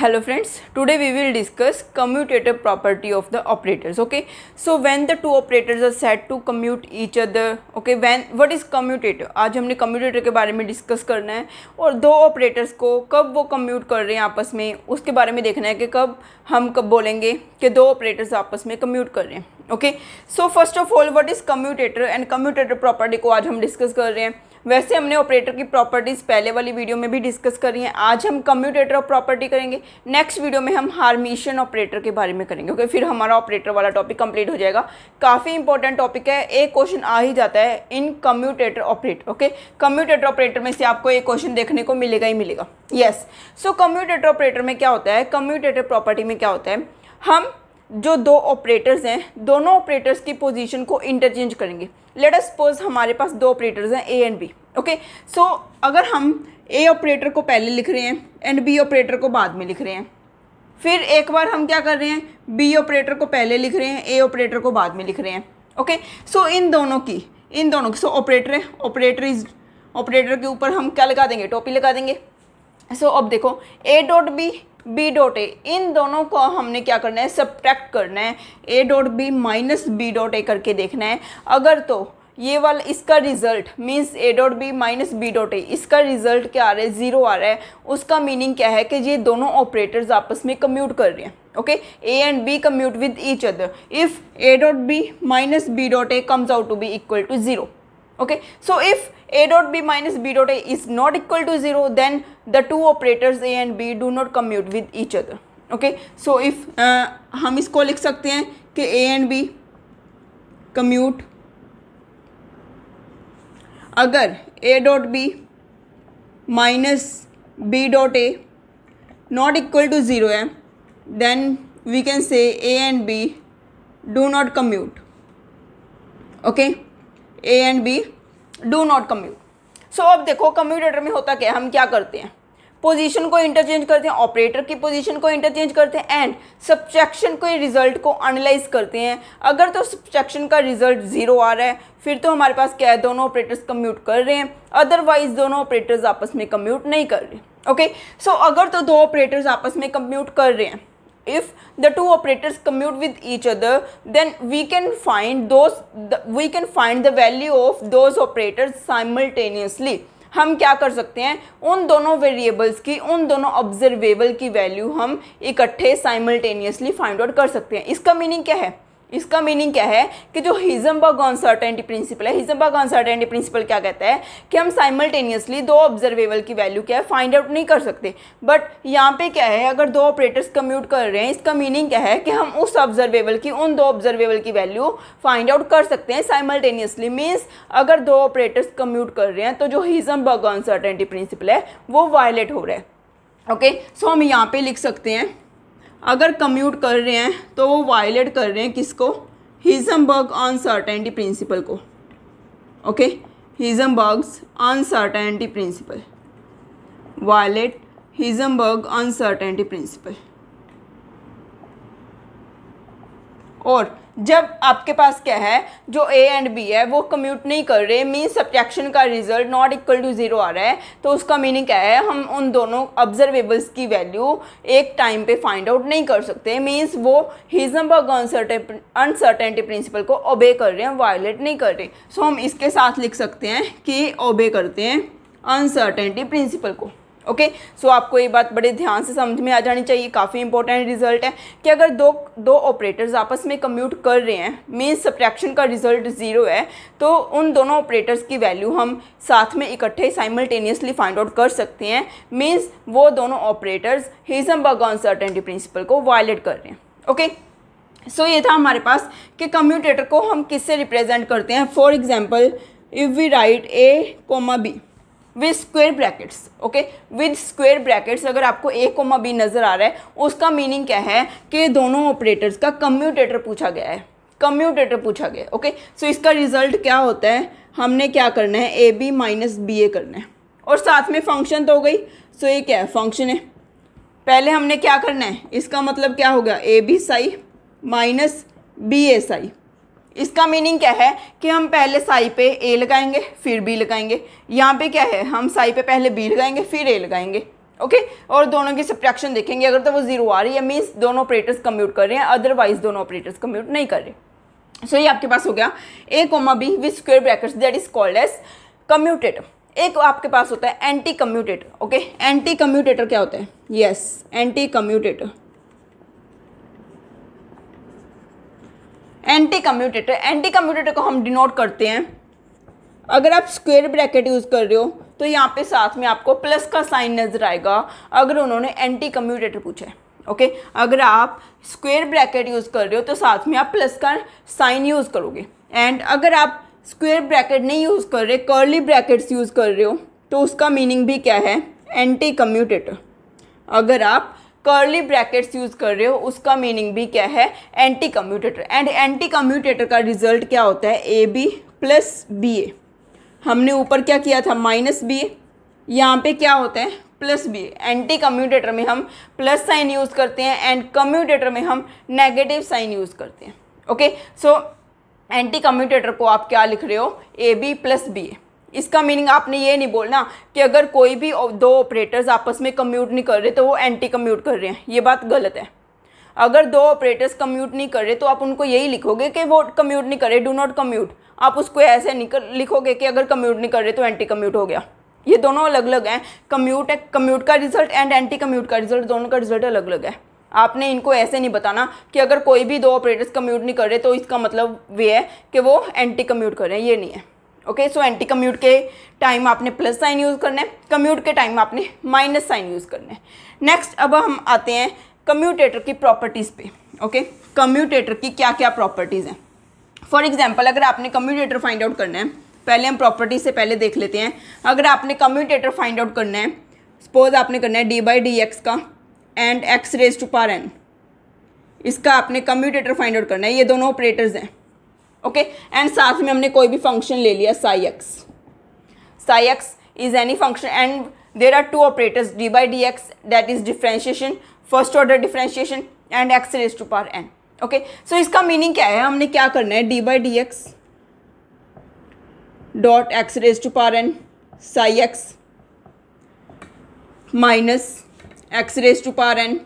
hello friends today we will discuss commutative property of the operators okay so when the two operators are said to commute each other okay when what is commutative आज हमने commutator के बारे में discuss करना है और दो operators को कब वो commute कर रहे हैं आपस में उसके बारे में देखना है कि कब हम कब बोलेंगे कि दो operators आपस में commute कर रहे हैं okay so first of all what is commutator and commutator property को आज हम discuss कर रहे हैं वैसे हमने ऑपरेटर की प्रॉपर्टीज़ पहले वाली वीडियो में भी डिस्कस करी हैं आज हम कम्यूटेटर ऑफ प्रॉपर्टी करेंगे नेक्स्ट वीडियो में हम हार्मिशन ऑपरेटर के बारे में करेंगे ओके फिर हमारा ऑपरेटर वाला टॉपिक कंप्लीट हो जाएगा काफ़ी इंपॉर्टेंट टॉपिक है एक क्वेश्चन आ ही जाता है in commutator operator okay commutator operator में से आपको एक क्वेश्चन देखने को मिलेगा ही मिलेगा यस सो कम्यूटेटर ऑपरेटर में क्या होता है कम्यूटेटर प्रॉपर्टी में क्या होता है हम जो दो ऑपरेटर्स हैं दोनों ऑपरेटर्स की पोजीशन को इंटरचेंज करेंगे लेट अस सपोज हमारे पास दो ऑपरेटर्स हैं A and B okay so अगर हम ए ऑपरेटर को पहले लिख रहे हैं एंड बी ऑपरेटर को बाद में लिख रहे हैं फिर एक बार हम क्या कर रहे हैं बी ऑपरेटर को पहले लिख रहे हैं ए ऑपरेटर को बाद में लिख रहे हैं ओके सो इन दोनों की इन दोनों की सो ऑपरेटर है ऑपरेटर इज ऑपरेटर के ऊपर हम क्या लगा देंगे टोपी लगा देंगे सो so, अब देखो A dot B B dot A इन दोनों को हमने क्या करना है सब्ट्रैक्ट करना है A dot B minus B dot A करके देखना है अगर तो ये वाला इसका result means A dot B minus B dot A इसका रिजल्ट क्या आ रहा है ज़ीरो आ रहा है उसका मीनिंग क्या है कि ये दोनों ऑपरेटर्स आपस में कम्यूट कर रहे हैं okay A and B commute with each other if A dot B minus B dot A comes out to be equal to zero okay so if A dot B minus B dot A is not equal to zero then the two operators A and B do not commute with each other okay so if हम इसको लिख सकते हैं कि ए and B commute अगर A dot B minus B dot A not equal to zero है then we can say A and B do not commute okay A and B do not commute so अब देखो commutator में होता क्या है हम क्या करते हैं पोजीशन को इंटरचेंज करते हैं ऑपरेटर की पोजीशन को इंटरचेंज करते हैं एंड सब्जेक्शन के रिजल्ट को एनालाइज करते हैं अगर तो सब्जेक्शन का रिजल्ट जीरो आ रहा है फिर तो हमारे पास क्या है दोनों ऑपरेटर्स कम्यूट कर रहे हैं अदरवाइज दोनों ऑपरेटर्स आपस में कम्यूट नहीं कर रहे ओके okay? सो so, अगर तो दो ऑपरेटर्स आपस में कम्यूट कर रहे हैं if the two operators commute with each other then we can find those the, we can find the value of those operators simultaneously हम क्या कर सकते हैं उन दोनों वेरिएबल्स की उन दोनों ऑब्जर्वेबल की वैल्यू हम इकट्ठे साइमल्टेनियसली फाइंड आउट कर सकते हैं इसका मीनिंग क्या है इसका मीनिंग क्या है कि जो हिजम्बर्ग अनसर्टेनिटी प्रिंसिपल है हिजम्बर्ग अनसर्टेनिटी प्रिंसिपल क्या कहता है कि हम साइमल्टेनियसली दो ऑब्जर्वेबल की वैल्यू क्या है फाइंड आउट नहीं कर सकते बट यहाँ पे क्या है अगर दो ऑपरेटर्स कम्यूट कर रहे हैं इसका मीनिंग क्या है कि हम उस ऑब्जर्वेबल की उन दो ऑब्जर्वेबल की वैल्यू फाइंड आउट कर सकते हैं साइमल्टेनियसली मीन्स अगर दो ऑपरेटर्स कम्यूट कर रहे हैं तो जो हिजम्बर्ग अनसर्टेनिटी प्रिंसिपल है वो वायलेट हो रहा है ओके okay? सो so, हम यहाँ पे लिख सकते हैं अगर कम्यूट कर रहे हैं तो वो वायलेट कर रहे हैं किसको हिजम्बर्ग अनसर्टेनिटी प्रिंसिपल को okay Heisenberg's uncertainty principle violate Heisenberg uncertainty principle और जब आपके पास क्या है जो ए एंड बी है वो कम्यूट नहीं कर रहे मीन सब्ट्रैक्शन का result not equal to zero आ रहा है तो उसका मीनिंग क्या है हम उन दोनों ऑब्जर्वेबल्स की वैल्यू एक टाइम पे फाइंड आउट नहीं कर सकते मीन्स वो हिजमबर्ग अनसर्टेनिटी प्रिंसिपल को ओबे कर रहे हैं वायलेट नहीं कर रहे सो so, हम इसके साथ लिख सकते हैं कि ओबे करते हैं अनसर्टेनिटी प्रिंसिपल को ओके okay? सो so, आपको ये बात बड़े ध्यान से समझ में आ जानी चाहिए काफ़ी इंपॉर्टेंट रिजल्ट है कि अगर दो दो ऑपरेटर्स आपस में कम्यूट कर रहे हैं मीन्स सब्ट्रैक्शन का रिजल्ट ज़ीरो है तो उन दोनों ऑपरेटर्स की वैल्यू हम साथ में इकट्ठे साइमल्टेनियसली फाइंड आउट कर सकते हैं मीन्स वो दोनों ऑपरेटर्स हिजमबर्ग अनसर्टेनिटी प्रिंसिपल को वायलेट कर रहे हैं ओके okay? सो so, ये था हमारे पास कि कम्यूटेटर को हम किससे रिप्रेजेंट करते हैं for example if we write A comma B with square brackets okay with square brackets अगर आपको ए कोमा बी नज़र आ रहा है उसका मीनिंग क्या है कि दोनों ऑपरेटर्स का कम्यूटेटर पूछा गया है कम्यूटेटर पूछा गया ओके okay? सो so, इसका रिजल्ट क्या होता है हमने क्या करना है A B minus B A करना है और साथ में फंक्शन तो हो गई सो so, ये क्या है फंक्शन है पहले हमने क्या करना है इसका मतलब क्या होगा A B psi minus B A psi इसका मीनिंग क्या है कि हम पहले साई पे ए लगाएंगे फिर बी लगाएंगे यहाँ पे क्या है हम साई पे पहले बी लगाएंगे फिर ए लगाएंगे ओके और दोनों की सब्ट्रैक्शन देखेंगे अगर तो वो जीरो आ रही है मीन्स दोनों ऑपरेटर्स कम्यूट कर रहे हैं अदरवाइज दोनों ऑपरेटर्स कम्यूट नहीं कर रहे सो so, ये आपके पास हो गया A comma B with square bracket that is called as commutator एक आपके पास होता है anti commutator okay anti commutator क्या होता है yes anti commutator anti commutator anti commutator को हम डिनोट करते हैं अगर आप स्क्वेयर ब्रैकेट यूज़ कर रहे हो तो यहाँ पे साथ में आपको प्लस का साइन नज़र आएगा अगर उन्होंने एंटी कम्यूटेटर पूछा है ओके अगर आप स्क्वेयर ब्रैकेट यूज़ कर रहे हो तो साथ में आप प्लस का साइन यूज़ करोगे एंड अगर आप स्क्वेयर ब्रैकेट नहीं यूज़ कर रहे कर्ली ब्रैकेट्स यूज़ कर रहे हो तो उसका मीनिंग भी क्या है एंटी कम्यूटेटर अगर आप कर्ली ब्रैकेट्स यूज़ कर रहे हो उसका मीनिंग भी क्या है anti commutator and anti commutator का रिजल्ट क्या होता है A B plus B A हमने ऊपर क्या किया था माइनस बी ए यहाँ पे क्या होता है प्लस बी एंटी कम्यूटेटर में हम प्लस साइन यूज़ करते हैं एंड कम्यूटेटर में हम नेगेटिव साइन यूज़ करते हैं ओके सो एंटी कम्यूटेटर को आप क्या लिख रहे हो A B plus B A इसका मीनिंग आपने ये नहीं बोलना कि अगर कोई भी दो ऑपरेटर्स आपस में कम्यूट नहीं कर रहे तो वो एंटी कम्यूट कर रहे हैं ये बात गलत है अगर दो ऑपरेटर्स कम्यूट नहीं कर रहे तो आप उनको यही लिखोगे कि वो कम्यूट नहीं कर रहे डू नॉट कम्यूट आप उसको ऐसे नहीं कर लिखोगे कि अगर कम्यूट नहीं कर रहे तो एंटी कम्यूट हो गया ये दोनों अलग अलग हैं कम्यूट है कम्यूट का रिजल्ट एंड एंटी कम्यूट का रिजल्ट दोनों का रिजल्ट अलग अलग है आपने इनको ऐसे नहीं बताना कि अगर कोई भी दो ऑपरेटर्स कम्यूट नहीं कर रहे तो इसका मतलब वे है कि वो एंटी कम्यूट कर रहे हैं ये नहीं है ओके सो एंटी कम्यूट के टाइम आपने प्लस साइन यूज़ करना है कम्यूट के टाइम आपने माइनस साइन यूज़ करना है नेक्स्ट अब हम आते हैं कम्यूटेटर की प्रॉपर्टीज़ पे ओके कम्यूटेटर की क्या क्या प्रॉपर्टीज़ हैं फॉर एग्जाम्पल अगर आपने कम्यूटेटर फाइंड आउट करना है पहले हम प्रॉपर्टी से पहले देख लेते हैं अगर आपने कम्यूटेटर फाइंड आउट करना है सपोज आपने करना है डी बाई डी एक्स का and X raise to power N इसका आपने कम्यूटेटर फाइंड आउट करना है ये दोनों ऑपरेटर्स हैं ओके एंड साथ में हमने कोई भी फंक्शन ले लिया psi psi X is any function and there are two operators D by D X that is differentiation first order differentiation and X raise to power N okay so इसका meaning क्या है हमने क्या करना है D by D X dot X raise to power N psi X minus X raise to power N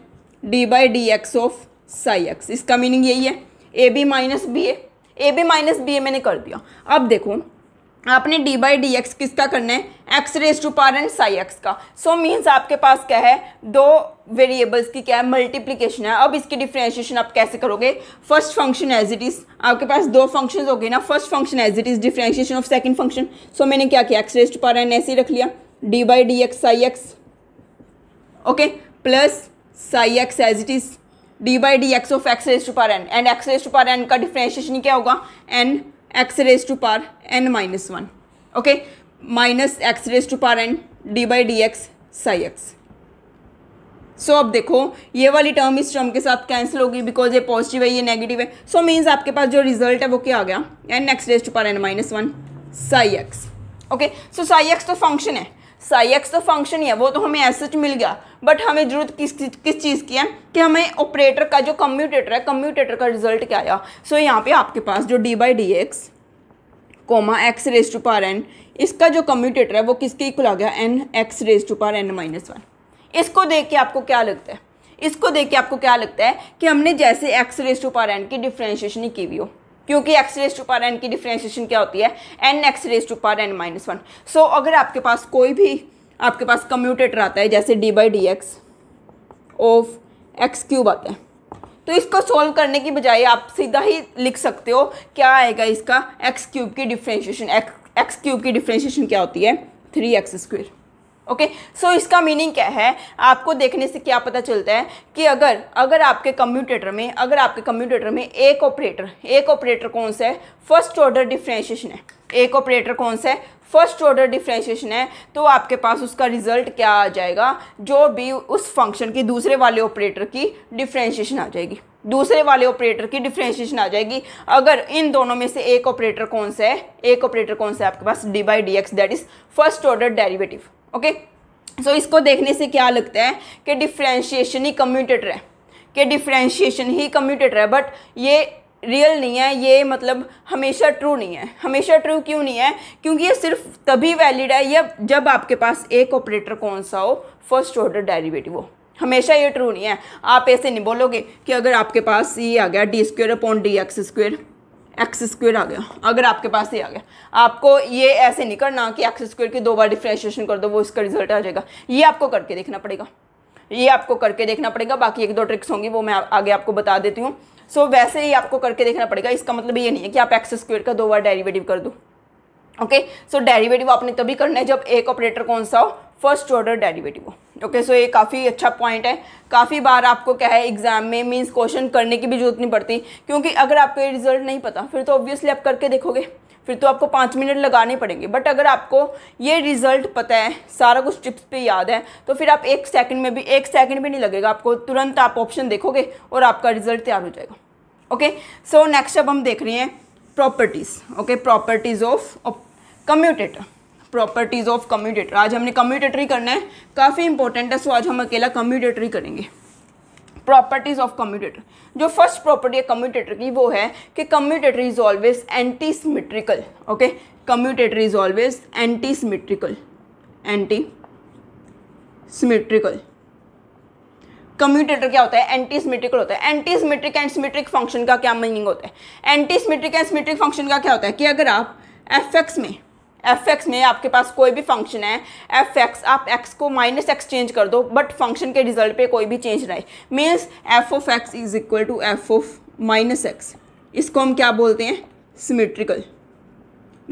D by D x of psi X इसका मीनिंग यही है A B minus B A A B minus B A मैंने कर दिया अब देखो आपने डी बाई डी एक्स किसका करना है X raise to power and psi X का सो so मीन्स आपके पास क्या है दो वेरिएबल्स की क्या है मल्टीप्लीकेशन है अब इसकी डिफ्रेंशिएशन आप कैसे करोगे first function as it is आपके पास दो फंक्शन हो गए ना first function as it is differentiation of second function so मैंने क्या किया X raise to power and ऐसे ही रख लिया D by D X psi X okay plus psi X as it is D by D x of X raise to power N and X raise to power N का differentiation क्या होगा N x raise to power N minus one okay minus X raise to power N D by D X psi X so अब देखो ये वाली term इस term के साथ कैंसिल होगी बिकॉज ये पॉजिटिव है ये नेगेटिव है सो so, मीन्स आपके पास जो रिजल्ट है वो क्या आ गया N x raise to power N minus one psi X okay so psi X तो फंक्शन है साई एक्स तो फंक्शन ही है वो तो हमें एज मिल गया बट हमें ज़रूरत किस किस चीज़ की है कि हमें ऑपरेटर का जो कम्यूटेटर है कम्यूटेटर का रिजल्ट क्या आया सो यहाँ पे आपके पास जो D by D x comma x raise to power N इसका जो कम्यूटेटर है वो किसके इक्वल आ गया N x raise to power N minus one इसको देख के आपको क्या लगता है इसको देख के आपको क्या लगता है कि हमने जैसे X raise to power N की डिफ्रेंशिएशन ही की हुई हो क्योंकि X raise to power N की डिफ्रेंशिएशन क्या होती है N x raise to power N minus one so अगर आपके पास कोई भी आपके पास कम्यूटेटर आता है जैसे D by D x of X cube आता है तो इसको सॉल्व करने की बजाय आप सीधा ही लिख सकते हो क्या आएगा इसका एक्स क्यूब की डिफ्रेंशिएशन एक्स क्यूब की डिफ्रेंशिएशन क्या होती है three X square okay okay? So so, इसका मीनिंग क्या है आपको देखने से क्या पता चलता है कि अगर अगर आपके कम्यूटेटर में अगर आपके कम्यूटेटर में एक ऑपरेटर एक ऑपरेटर कौन सा है फर्स्ट ऑर्डर डिफ्रेंशिएशन है एक ऑपरेटर कौन सा है फर्स्ट ऑर्डर डिफ्रेंशिएशन है तो आपके पास उसका रिजल्ट क्या आ जाएगा जो भी उस फंक्शन की दूसरे वाले ऑपरेटर की डिफ्रेंशिएशन आ जाएगी दूसरे वाले ऑपरेटर की डिफ्रेंशिएशन आ जाएगी अगर इन दोनों में से एक ऑपरेटर कौन सा है एक ऑपरेटर कौन सा है आपके पास D by D X that is first order derivative okay so so, इसको देखने से क्या लगता है कि डिफ्रेंशिएशन ही कम्यूटेटर है कि डिफ्रेंशिएशन ही कम्यूटेटर है बट ये रियल नहीं है ये मतलब हमेशा ट्रू नहीं है हमेशा ट्रू क्यों नहीं है क्योंकि ये सिर्फ तभी वैलिड है या जब आपके पास एक ऑपरेटर कौन सा हो फर्स्ट ऑर्डर डेरिवेटिव हो हमेशा ये ट्रू नहीं है आप ऐसे नहीं बोलोगे कि अगर आपके पास ये आ गया D square upon D X square X square आ गया अगर आपके पास ये आ गया आपको ये ऐसे नहीं करना कि एक्स स्क्वेयर की दो बार डिफ्रेंशिएशन कर दो वो इसका रिजल्ट आ जाएगा ये आपको करके देखना पड़ेगा ये आपको करके देखना पड़ेगा बाकी एक दो ट्रिक्स होंगी वो मैं आगे आपको बता देती हूँ सो so, वैसे ही आपको करके देखना पड़ेगा इसका मतलब ये नहीं है कि आप एक्स स्क्वेयर का दो बार डेरीवेटिव कर दो ओके सो डेरीवेटिव आपने तभी करना है जब एक ऑपरेटर कौन सा हो first order derivative okay so ये काफ़ी अच्छा पॉइंट है काफ़ी बार आपको क्या है एग्जाम में मीन्स क्वेश्चन करने की भी जरूरत नहीं पड़ती क्योंकि अगर आपको ये रिजल्ट नहीं पता फिर तो ऑब्वियसली आप करके देखोगे फिर तो आपको पाँच मिनट लगाने पड़ेंगे बट अगर आपको ये रिजल्ट पता है सारा कुछ टिप्स पे याद है तो फिर आप एक सेकंड में भी एक सेकंड भी नहीं लगेगा आपको तुरंत आप ऑप्शन देखोगे और आपका रिजल्ट तैयार हो जाएगा ओके सो नेक्स्ट अब हम देख रहे हैं properties okay properties of commutator properties of commutator आज हमने कम्यूटेटरी करना है काफ़ी इंपॉर्टेंट है सो आज हम अकेला कम्यूटेटरी करेंगे प्रॉपर्टीज ऑफ कम्यूटेटर जो फर्स्ट प्रॉपर्टी है कम्यूटेटर की वो है कि commutator is always anti symmetrical okay commutator is always anti symmetrical anti symmetrical commutator क्या होता है एंटी सिमेट्रिकल होता है anti symmetric and symmetric function का क्या मीनिंग होता है anti symmetric and symmetric function का क्या होता है कि अगर आप एफ एक्स में एफ एक्स में आपके पास कोई भी फंक्शन है एफ एक्स आप एक्स को माइनस एक्स चेंज कर दो बट फंक्शन के रिजल्ट पे कोई भी चेंज ना means f of x is equal to f of minus x इसको हम क्या बोलते हैं सिमेट्रिकल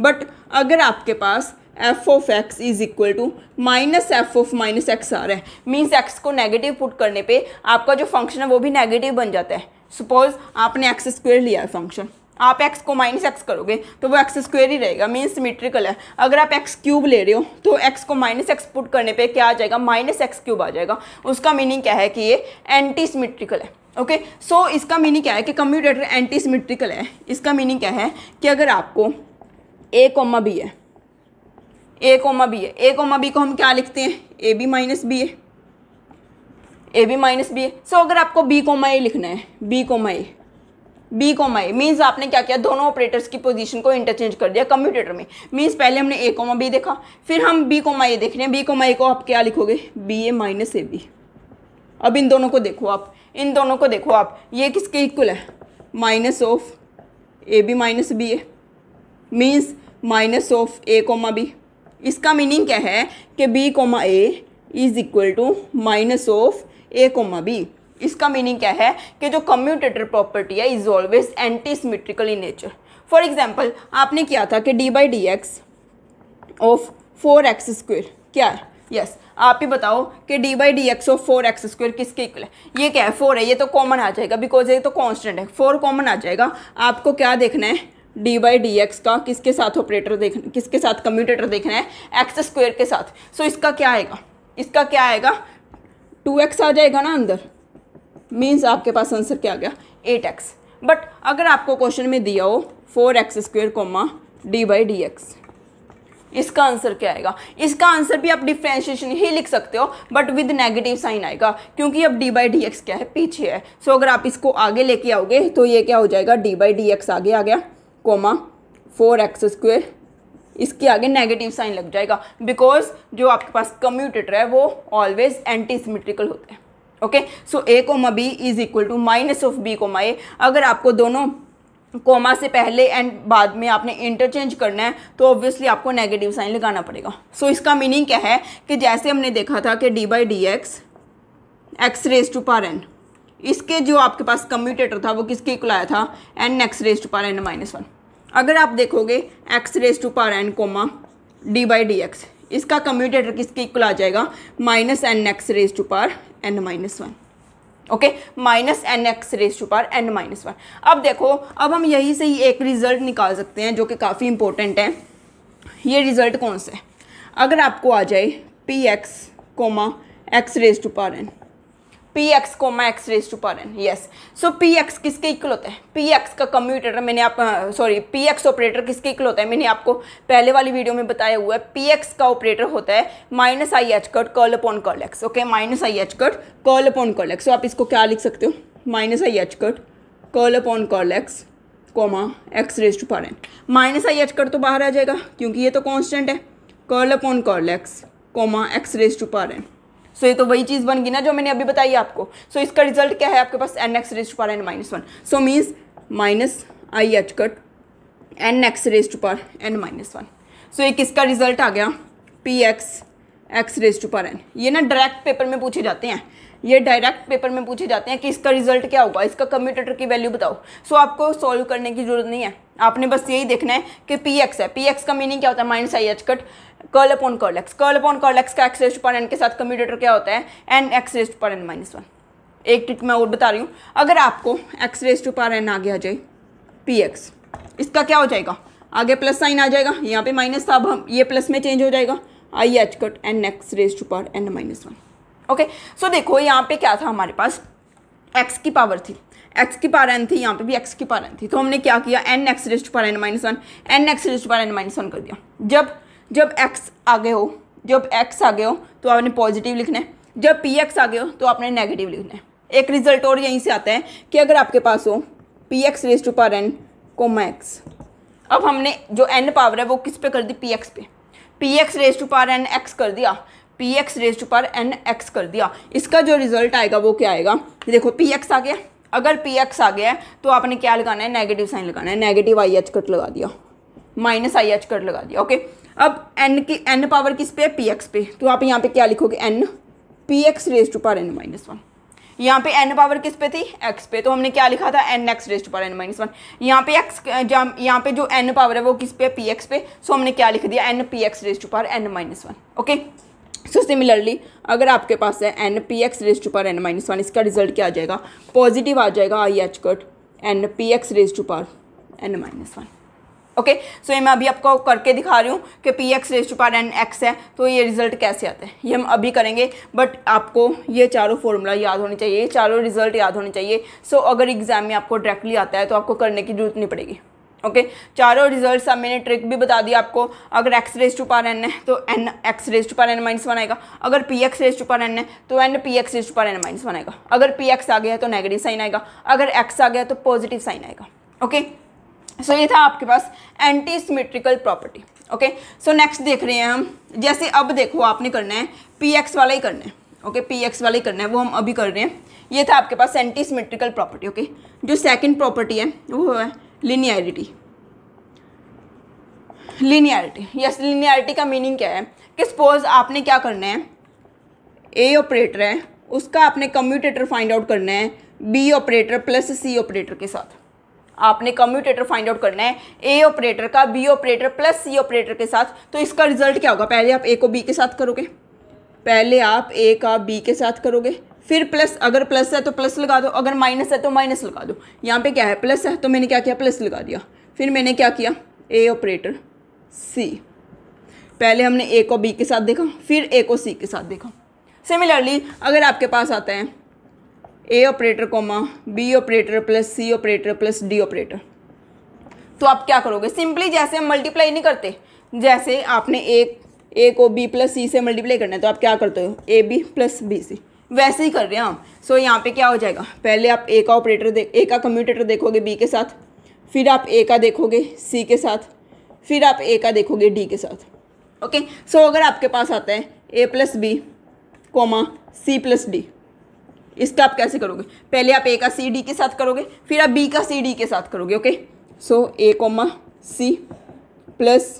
बट अगर आपके पास f of x is equal to minus f of minus x आ रहा है मीन्स एक्स को नेगेटिव पुट करने पे आपका जो फंक्शन है वो भी नेगेटिव बन जाता है सपोज आपने एक्स स्क्वेयर लिया है फंक्शन आप एक्स को माइनस एक्स करोगे तो वो एक्स स्क्वेयर ही रहेगा मीन सिमेट्रिकल है अगर आप एक्स क्यूब ले रहे हो तो एक्स को माइनस एक्स पुट करने पे क्या आ जाएगा माइनस एक्स क्यूब आ जाएगा उसका मीनिंग क्या है कि ये एंटी सिमेट्रिकल है ओके okay? सो so, इसका मीनिंग क्या है कि कम्यूटेटर एंटी सिमेट्रिकल है इसका मीनिंग क्या है कि अगर आपको ए कोमा बी है ए कोमा बी है ए कोमा बी को हम क्या लिखते हैं ए बी माइनस बी है ए बी माइनस बी है सो अगर आपको बी कोमा ए लिखना है b comma a b comma a means आपने क्या किया दोनों ऑपरेटर्स की पोजीशन को इंटरचेंज कर दिया कंप्यूटेटर में मीन्स पहले हमने ए कोमा बी देखा फिर हम बी कोमा ए देख रहे हैं बी कोमा ए को आप क्या लिखोगे b a minus a b अब इन दोनों को देखो आप इन दोनों को देखो आप ये किसके इक्वल है minus of a B minus B a means minus of a comma b इसका मीनिंग क्या है कि b comma a is equal to minus of a comma b इसका मीनिंग क्या है कि जो कम्यूटेटर प्रॉपर्टी है is always anti symmetrical in nature for example आपने किया था कि d by D x of four x square क्या है यस yes. आप ही बताओ कि d by D x of four x square किसके इक्वल है ये क्या है फोर है ये तो कॉमन आ जाएगा बिकॉज ये तो कॉन्स्टेंट है फोर कॉमन आ जाएगा आपको क्या देखना है डी बाई डी एक्स का किसके साथ ऑपरेटर देखना किसके साथ कम्यूटेटर देखना है एक्स स्क्वेयर के साथ सो so, इसका क्या आएगा इसका क्या आएगा टू एक्स आ जाएगा ना अंदर मीन्स आपके पास आंसर क्या आ गया एट एक्स बट अगर आपको क्वेश्चन में दिया हो four x square comma d by D x इसका आंसर क्या आएगा इसका आंसर भी आप डिफ्रेंशिएशन ही लिख सकते हो बट विद नेगेटिव साइन आएगा क्योंकि अब डी बाई डी एक्स क्या है पीछे है सो so, अगर आप इसको आगे लेके आओगे तो ये क्या हो जाएगा डी बाई डी एक्स आगे आ गया कोमा फोर एक्स स्क्वेयर इसके आगे नेगेटिव साइन लग जाएगा बिकॉज जो आपके पास कम्यूटेटर है वो ऑलवेज एंटी सिमेट्रिकल होते हैं okay so a comma B is equal to minus of b comma a अगर आपको दोनों कोमा से पहले एंड बाद में आपने इंटरचेंज करना है तो ऑब्वियसली आपको नेगेटिव साइन लगाना पड़ेगा सो so, इसका मीनिंग क्या है कि जैसे हमने देखा था कि d by D x x raise to power n इसके जो आपके पास कम्यूटेटर था वो किसके को आया था n x raise to power N minus one अगर आप देखोगे x raise to power N comma d by D x इसका कम्यूटेटर किसके इक्वल आ जाएगा minus n x raise to power N minus one okay minus n x raise to power N minus one अब देखो अब हम यही से ही एक रिजल्ट निकाल सकते हैं जो कि काफ़ी इंपॉर्टेंट है ये रिजल्ट कौन सा है अगर आपको आ जाए p x comma x raise to power N P x को x raise to power n yes so p x किसके इक्वल होता है पी एक्स का कम्यूटेटर मैंने आप सॉरी पी एक्स ऑपरेटर किसके इक्वल होता है मैंने आपको पहले वाली वीडियो में बताया हुआ है पी एक्स का ऑपरेटर होता है minus I H cut curl upon curl x okay minus I H cut curl upon curl x so आप इसको क्या लिख सकते हो minus I H cut curl upon curl x comma x raise to power n minus I H cut तो बाहर आ जाएगा क्योंकि ये तो कॉन्स्टेंट है curl upon curl x comma x raise to power n so ये तो वही चीज़ बन गई ना जो मैंने अभी बताई आपको सो so, इसका रिजल्ट क्या है आपके पास n x raise to power N minus one so means minus I H cut n x raise to power N minus one so ये किसका रिजल्ट आ गया p x x raise to power n ये ना डायरेक्ट पेपर में पूछे जाते हैं ये डायरेक्ट पेपर में पूछे जाते हैं कि इसका रिजल्ट क्या होगा इसका कम्यूटेटर की वैल्यू बताओ सो so, आपको सॉल्व करने की जरूरत नहीं है आपने बस यही देखना है कि पी एक्स है पी एक्स का मीनिंग क्या होता है minus I H cut curl upon curl x curl upon curl x का एक्स रेस्ट पर एन के साथ कम्यूटेटर क्या होता है N x raise to power N minus one एक ट्रिक मैं और बता रही हूँ अगर आपको एक्स रेस्ट पर एन आगे आ जाए पी एक्स इसका क्या हो जाएगा आगे प्लस साइन आ जाएगा यहाँ पे माइनस था अब हम ये प्लस में चेंज हो जाएगा i H cut n x raise to power n minus one okay so देखो यहाँ पे क्या था हमारे पास एक्स की पावर थी एक्स की पावर एन थी यहाँ पे भी एक्स की पावर एन थी तो हमने क्या किया n x raise to power n minus one n x raise to power n minus one कर दिया जब जब एक्स आगे हो जब एक्स आगे हो तो आपने पॉजिटिव लिखना है जब पी एक्स आगे हो तो आपने नेगेटिव लिखना है एक रिजल्ट और यहीं से आता है कि अगर आपके पास हो p x raise to power n comma x अब हमने जो एन पावर है वो किस पे कर दी पी एक्स पे p x raise to power N x कर दिया p x raise to power N x कर दिया इसका जो रिजल्ट आएगा वो क्या आएगा देखो पी एक्स आ गया अगर पी एक्स आ गया है तो आपने क्या लगाना है नेगेटिव साइन लगाना है नेगेटिव आई एच कट लगा दिया माइनस आई एच कट लगा दिया ओके अब एन की एन पावर किस पे है पी एक्स पे तो आप यहाँ पे क्या लिखोगे n P x raise to power N minus one यहाँ पे एन पावर किस पे थी एक्स पे तो हमने क्या लिखा था n x raise to power N minus one यहाँ पे एक्स यहाँ पे जो एन पावर है वो किस पे पी एक्स पे सो हमने क्या लिख दिया n P x raise to power N minus one okay so similarly अगर आपके पास है n P x raise to power N minus one इसका रिजल्ट क्या आ जाएगा पॉजिटिव आ जाएगा i H cut n P x raise to power N minus one okay so ये मैं अभी आपको करके दिखा रही हूँ कि p x raise to power N x है तो ये रिजल्ट कैसे आता है ये हम अभी करेंगे बट आपको ये चारों फॉर्मूला याद होने चाहिए ये चारों रिजल्ट याद होने चाहिए सो so, अगर एग्जाम में आपको डायरेक्टली आता है तो आपको करने की जरूरत नहीं पड़ेगी ओके okay, चारों रिजल्ट सब मैंने ट्रिक भी बता दी आपको अगर x raise to power n है तो N x raise to power N minus one आएगा अगर P x raise to power n है तो N P x raise to power N minus one आएगा अगर पी एक्स आ गया तो नेगेटिव साइन आएगा अगर एक्स आ गया तो पॉजिटिव साइन आएगा ओके okay? सो ये था आपके पास anti symmetrical property okay so next देख रहे हैं हम जैसे अब देखो आपने करना है पी एक्स वाला ही करना है ओके पी एक्स वाला ही करना है वो हम अभी कर रहे हैं ये था आपके पास एंटी सिमेट्रिकल प्रॉपर्टी ओके जो सेकंड प्रॉपर्टी है वो है लिनियरिटी लिनियरिटी यस लिनियरिटी का मीनिंग क्या है कि सपोज आपने क्या करना है ए ऑपरेटर है उसका आपने कम्यूटेटर फाइंड आउट करना है b operator plus c operator के साथ आपने कम्यूटेटर फाइंड आउट करना है ए ऑपरेटर का b operator plus c operator के साथ तो इसका रिजल्ट क्या होगा पहले आप ए को बी के साथ करोगे पहले आप ए का बी के साथ करोगे फिर प्लस अगर प्लस है तो प्लस लगा दो अगर माइनस है तो माइनस लगा दो यहाँ पे क्या है प्लस है तो मैंने क्या किया प्लस लगा दिया फिर मैंने क्या किया ए ऑपरेटर सी पहले हमने ए को बी के साथ देखा फिर ए को सी के साथ देखा सिमिलरली अगर आपके पास आता है a operator comma b operator plus c operator plus d operator तो आप क्या करोगे सिंपली जैसे हम मल्टीप्लाई नहीं करते जैसे आपने एक ए को बी प्लस सी से मल्टीप्लाई करना है तो आप क्या करते हो A B plus b c वैसे ही कर रहे हैं हम सो यहाँ पे क्या हो जाएगा पहले आप ए का ऑपरेटर देख ए का कम्यूटेटर देखोगे बी के साथ फिर आप ए का देखोगे सी के साथ फिर आप ए का देखोगे डी के साथ ओके सो अगर आपके पास आता है a plus b comma c plus d इसका आप कैसे करोगे पहले आप ए का सी डी के साथ करोगे फिर आप बी का सी डी के साथ करोगे okay so a comma c plus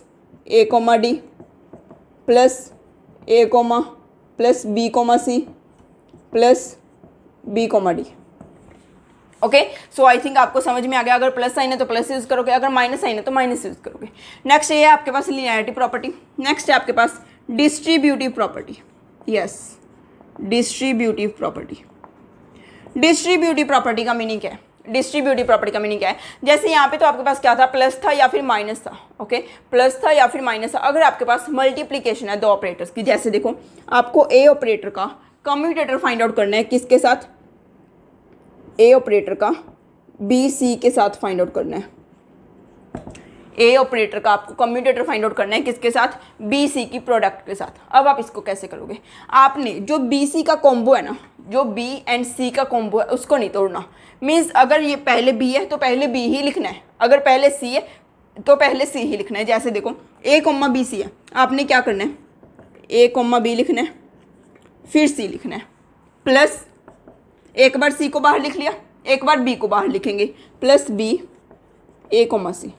A comma d plus A comma plus b comma c plus b comma d okay so I think आपको समझ में आ गया अगर प्लस साइन है तो प्लस यूज़ करोगे अगर माइनस साइन है तो माइनस यूज़ करोगे नेक्स्ट ये है आपके पास लिनियरिटी प्रॉपर्टी नेक्स्ट है आपके पास distributive property yes distributive property distributive property का मीनिंग क्या है डिस्ट्रीब्यूटिव प्रॉपर्टी का मीनिंग क्या है जैसे यहाँ पे तो आपके पास क्या था प्लस था या फिर माइनस था ओके प्लस था या फिर माइनस था अगर आपके पास मल्टीप्लीकेशन है दो ऑपरेटर्स की जैसे देखो आपको ए ऑपरेटर का कम्यूटेटर फाइंड आउट करना है किसके साथ ए ऑपरेटर का बी सी के साथ फाइंड आउट करना है ए ऑपरेटर का आपको कम्यूटेटर फाइंड आउट करना है किसके साथ बी सी की प्रोडक्ट के साथ अब आप इसको कैसे करोगे आपने जो बी सी का कॉम्बो है ना जो बी एंड सी का कॉम्बो है उसको नहीं तोड़ना मीन्स अगर ये पहले बी है तो पहले बी ही लिखना है अगर पहले सी है तो पहले सी ही लिखना है जैसे देखो ए कोमा बी सी है आपने क्या करना है ए कोमा बी लिखना है फिर सी लिखना है प्लस एक बार सी को बाहर लिख लिया एक बार बी को बाहर लिखेंगे plus B a comma c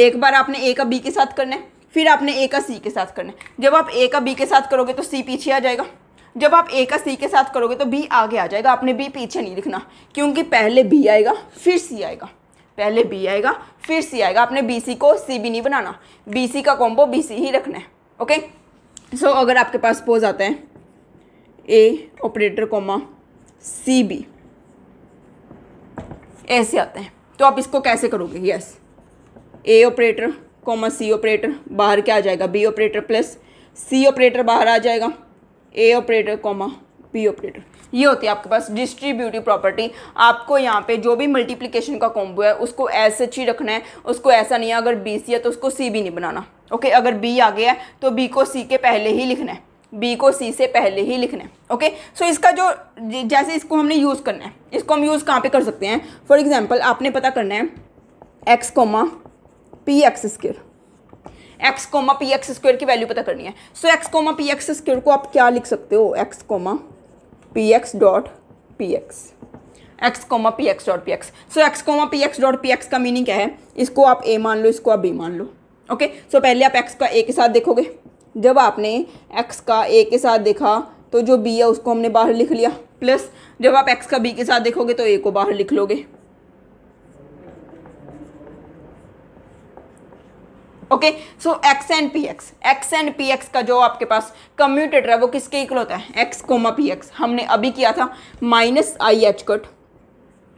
एक बार आपने ए का बी के साथ करना है फिर आपने ए का सी के साथ करना है जब आप ए का बी के साथ करोगे तो सी पीछे आ जाएगा जब आप ए का सी के साथ करोगे तो बी आगे आ जाएगा आपने बी पीछे नहीं लिखना क्योंकि पहले बी आएगा फिर सी आएगा पहले बी आएगा फिर सी आएगा आपने बी सी को सी बी नहीं बनाना बी सी का कॉम्बो बी सी ही रखना है ओके सो so, अगर आपके पास पोज आते हैं a operator comma c b ऐसे आते हैं तो आप इसको कैसे करोगे yes yes. A operator comma c operator बाहर क्या आ जाएगा b operator plus c operator बाहर आ जाएगा a operator comma b operator ये होती है आपके पास डिस्ट्रीब्यूटिव प्रॉपर्टी आपको यहाँ पे जो भी मल्टीप्लिकेशन का कॉम्बो है उसको ऐसे ही रखना है उसको ऐसा नहीं है अगर बी सी है तो उसको सी भी नहीं बनाना ओके अगर बी आ गया है तो बी को सी के पहले ही लिखना है बी को सी से पहले ही लिखना है ओके सो इसका जो जैसे इसको हमने यूज़ करना है इसको हम यूज़ कहाँ पर कर सकते हैं फॉर एग्जाम्पल आपने पता करना है x comma P x square x comma P x square की वैल्यू पता करनी है so x comma P x square को आप क्या लिख सकते हो x comma P x dot p x x comma P x dot p x so x comma P x dot p x का मीनिंग क्या है इसको आप ए मान लो इसको आप बी मान लो ओके okay? सो so, पहले आप एक्स का ए के साथ देखोगे जब आपने एक्स का ए के साथ देखा तो जो बी है उसको हमने बाहर लिख लिया प्लस जब आप एक्स का बी के साथ देखोगे तो ए को बाहर लिख लोगे okay so x and p x x and p x का जो आपके पास कम्यूटेटर है वो किसके इक्वल होता है एक्स कोमा पी एक्स हमने अभी किया था माइनस आई एच कट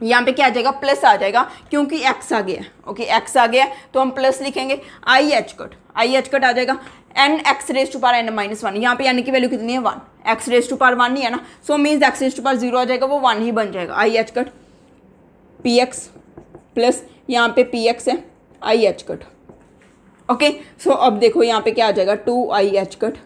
यहाँ पे क्या आ जाएगा प्लस आ जाएगा क्योंकि एक्स आ गया ओके एक्स आ गया तो हम प्लस लिखेंगे i H cut i H cut आ जाएगा n x raise to power N minus one यहाँ पे एन की वैल्यू कितनी है one x raise to power one ही है ना so means x raise to power zero आ जाएगा वो वन ही बन जाएगा i H cut p x plus यहाँ पे पी एक्स है I H cut okay so अब देखो यहाँ पे क्या आ जाएगा two i H cut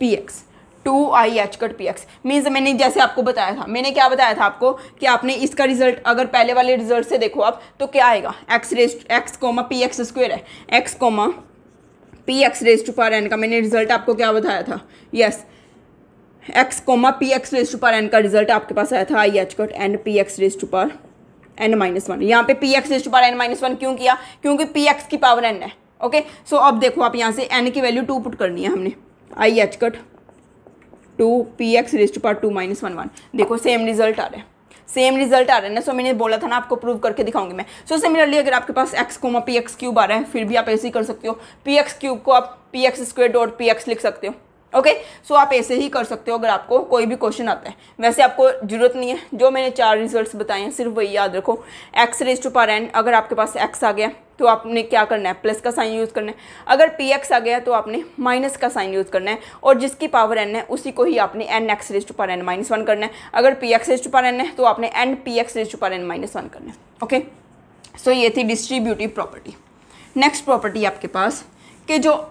p x two i H cut p x means मैंने जैसे आपको बताया था मैंने क्या बताया था आपको कि आपने इसका रिजल्ट अगर पहले वाले रिजल्ट से देखो आप तो क्या आएगा x raise x comma P x square है x comma P x raise to power N का मैंने रिजल्ट आपको क्या बताया था yes yes. X comma P x raise to power N का रिजल्ट आपके पास आया था i H cut and p x raise to power N minus one यहाँ पे p x raise to power N minus one क्यों किया क्योंकि पी एक्स की पावर एन है ओके सो अब देखो आप यहाँ से एन की वैल्यू टू पुट करनी है हमने I H cut two P x raise power two minus one one देखो सेम रिजल्ट आ रहा है सेम रिजल्ट आ रहा है ना सो मैंने बोला था ना आपको प्रूव करके दिखाऊंगी मैं सो सिमिलरली अगर आपके पास x comma P x cube आ रहा है फिर भी आप ऐसे ही कर सकते हो पी एक्स क्यूब को आप p x square dot p x लिख सकते हो ओके okay? सो so, आप ऐसे ही कर सकते हो अगर आपको कोई भी क्वेश्चन आता है वैसे आपको जरूरत नहीं है जो मैंने चार रिजल्ट्स बताए हैं सिर्फ वही याद रखो x raise to power and अगर आपके पास एक्स आ गया तो आपने क्या करना है प्लस का साइन यूज़ करना है अगर पी एक्स आ गया तो आपने माइनस का साइन यूज़ करना है और जिसकी पावर एन है उसी को ही आपने n x raise to power N minus one करना है अगर P x raise to power n है तो आपने n P x raise to power N minus one करना है ओके सो ये थी डिस्ट्रीब्यूटिव प्रॉपर्टी नेक्स्ट प्रॉपर्टी आपके पास कि जो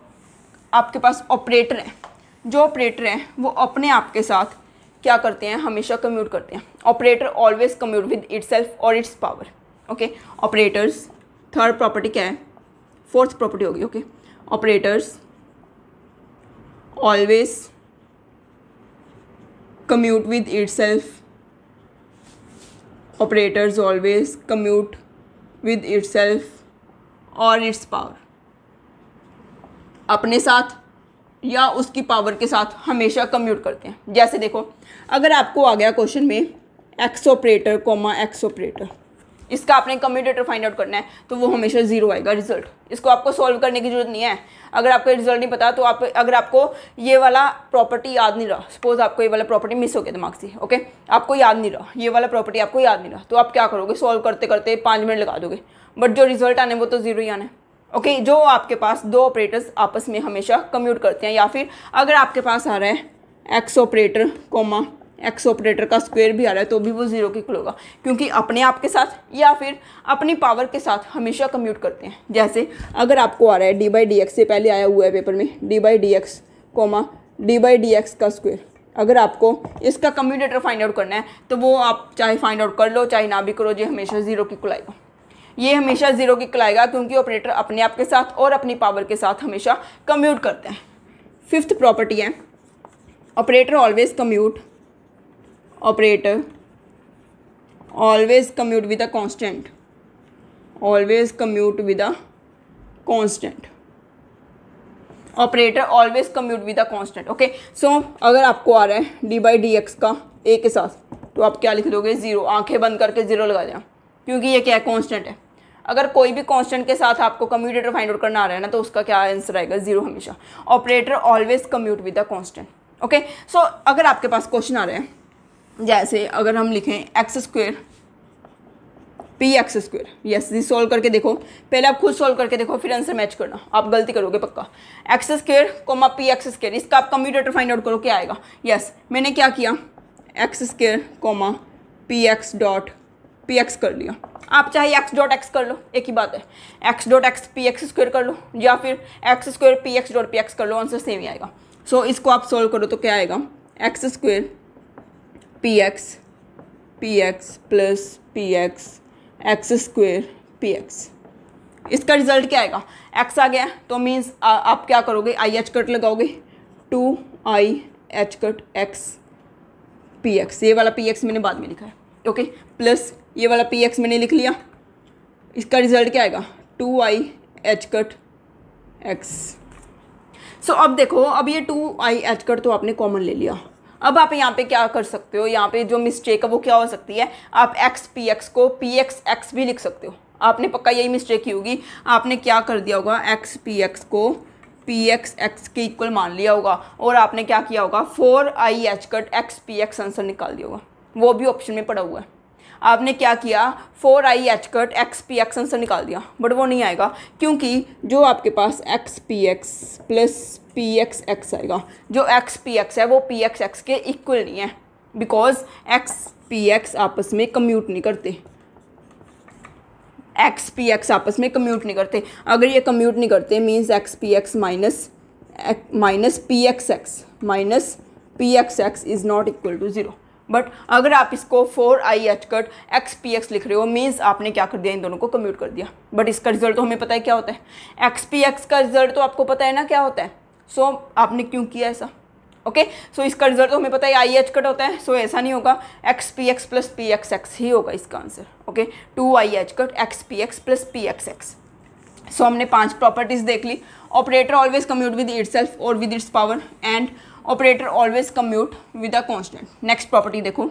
आपके पास ऑपरेटर है जो ऑपरेटर हैं वो अपने आप के साथ क्या करते हैं हमेशा कम्यूट करते हैं operator always commute with itself और its power okay operators third property क्या है फोर्थ प्रॉपर्टी होगी okay operators always commute with itself operators always commute with itself और इट्स पावर अपने साथ या उसकी पावर के साथ हमेशा कम्यूट करते हैं जैसे देखो अगर आपको आ गया क्वेश्चन में x operator comma x operator इसका आपने कम्यूटेटर फाइंड आउट करना है तो वो हमेशा जीरो आएगा रिजल्ट इसको आपको सॉल्व करने की जरूरत नहीं है अगर आपको रिजल्ट नहीं पता तो आप अगर आपको ये वाला प्रॉपर्टी याद नहीं रहा सपोज आपको ये वाला प्रॉपर्टी मिस हो गया दिमाग से ओके आपको याद नहीं रहा ये वाला प्रॉपर्टी आपको याद नहीं रहा तो आप क्या करोगे सॉल्व करते करते पाँच मिनट लगा दोगे बट जो रिजल्ट आने वो तो जीरो ही आना है ओके okay, जो आपके पास दो ऑपरेटर्स आपस में हमेशा कम्यूट करते हैं या फिर अगर आपके पास आ रहा है x operator comma x operator का स्क्वायर भी आ रहा है तो भी वो जीरो के कुल होगा क्योंकि अपने आप के साथ या फिर अपनी पावर के साथ हमेशा कम्यूट करते हैं जैसे अगर आपको आ रहा है डी बाई डी एक्स से पहले आया हुआ है पेपर में d by D x comma d by D x का स्क्वायर अगर आपको इसका कम्यूटेटर फाइंड आउट करना है तो वो आप चाहे फाइंड आउट कर लो चाहे ना भी करो जो हमेशा जीरो की कुल आएगा ये हमेशा ज़ीरो की कलाएगा क्योंकि ऑपरेटर अपने आप के साथ और अपनी पावर के साथ हमेशा कम्यूट करते हैं फिफ्थ प्रॉपर्टी है operator always commute operator always commute with a constant always commute with a constant operator always commute with a constant okay so अगर आपको आ रहा है डी बाई डी एक्स का ए के साथ तो आप क्या लिख दोगे ज़ीरो आंखें बंद करके ज़ीरो लगा दें क्योंकि ये क्या है कॉन्स्टेंट है अगर कोई भी कांस्टेंट के साथ आपको कम्यूटेटर फाइंड आउट करना आ रहा है ना तो उसका क्या आंसर आएगा जीरो हमेशा operator always commute with the constant okay so अगर आपके पास क्वेश्चन आ रहे हैं जैसे अगर हम लिखें x square p x square yes जी सोल्व करके देखो पहले आप खुद सोल्व करके देखो फिर आंसर मैच करना आप गलती करोगे पक्का x square comma P x square इसका आप कम्यूटेटर फाइंड आउट करो क्या आएगा यस yes, मैंने क्या किया x square comma P x dot p x कर लिया आप चाहे एक्स डॉट एक्स कर लो एक ही बात है x dot x P x square कर लो या फिर x square p x dot p x कर लो आंसर सेम ही आएगा सो so, इसको आप सोल्व करो तो क्या आएगा x square p x P x plus p x x square p x इसका रिजल्ट क्या आएगा एक्स आ गया तो मीन्स आप क्या करोगे आई एच कट लगाओगे two i H cut x P x ये वाला पी एक्स मैंने बाद में लिखा है ओके प्लस ये वाला पी एक्स मैंने लिख लिया इसका रिजल्ट क्या आएगा two i H cut x so अब देखो अब ये टू आई एच कट तो आपने कॉमन ले लिया अब आप यहाँ पे क्या कर सकते हो यहाँ पे जो मिस्टेक है वो क्या हो सकती है आप एक्स पी एक्स को पी एक्स एक्स भी लिख सकते हो आपने पक्का यही मिस्टेक की होगी आपने क्या कर दिया होगा एक्स पी एक्स को पी एक्स एक्स के इक्वल मान लिया होगा और आपने क्या किया होगा four i H cut x P x answer निकाल दिया होगा वो भी ऑप्शन में पड़ा हुआ है आपने क्या किया four i H cut x P x answer निकाल दिया बट वो नहीं आएगा क्योंकि जो आपके पास x P x plus p x x आएगा जो एक्स पी एक्स है वो पी एक्स एक्स के इक्वल नहीं है बिकॉज एक्स पी एक्स आपस में कम्यूट नहीं करते एक्स पी एक्स आपस में कम्यूट नहीं करते अगर ये कम्यूट नहीं करते means x P x minus minus p x x minus p x x is not equal to zero but अगर आप इसको four i H cut x P x लिख रहे हो मीन्स आपने क्या कर दिया इन दोनों को कम्यूट कर दिया बट इसका रिजल्ट तो हमें पता है क्या होता है एक्स पी एक्स का रिजल्ट तो आपको पता है ना क्या होता है सो so, आपने क्यों किया ऐसा ओके okay? सो so, इसका रिजल्ट तो हमें पता है आई एच कट होता है सो so, ऐसा नहीं होगा x P x plus p x x ही होगा इसका answer okay two i H cut x P x plus p x x so हमने पांच प्रॉपर्टीज़ देख ली operator always commute with itself और with its power and operator always commute with a constant next property देखो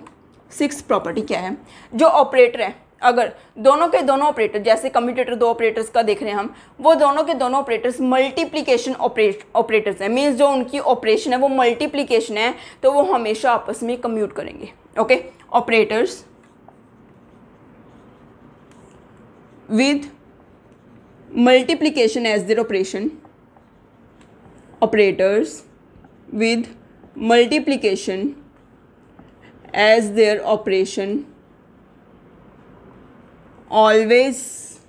six property क्या है जो operator है अगर दोनों के दोनों ऑपरेटर जैसे कम्यूटेटर दो ऑपरेटर्स का देख रहे हैं हम वो दोनों के दोनों ऑपरेटर्स मल्टीप्लीकेशन ऑपरेट ऑपरेटर्स हैं मीन्स जो उनकी ऑपरेशन है वो मल्टीप्लीकेशन है तो वो हमेशा आपस में कम्यूट करेंगे okay operators with multiplication as their operation operators with multiplication as their operation always